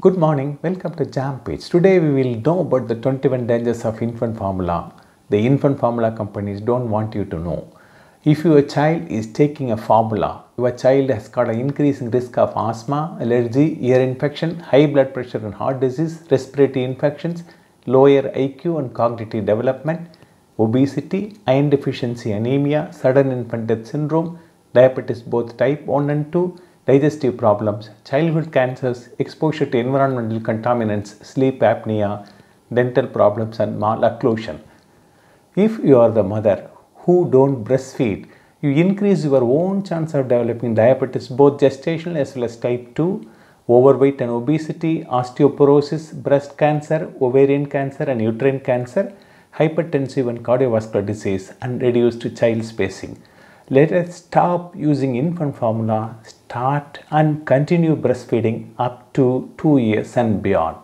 Good morning, welcome to Jam Page. Today we will know about the 21 dangers of infant formula. The infant formula companies don't want you to know. If your child is taking a formula, your child has got an increasing risk of asthma, allergy, ear infection, high blood pressure and heart disease, respiratory infections, lower IQ and cognitive development, obesity, iron deficiency anemia, sudden infant death syndrome, diabetes both type 1 and 2, digestive problems, childhood cancers, exposure to environmental contaminants, sleep apnea, dental problems and malocclusion. If you are the mother who don't breastfeed, you increase your own chance of developing diabetes, both gestational as well as type 2, overweight and obesity, osteoporosis, breast cancer, ovarian cancer and uterine cancer, hypertensive and cardiovascular disease and reduced child spacing. Let us stop using infant formula, start and continue breastfeeding up to 2 years and beyond.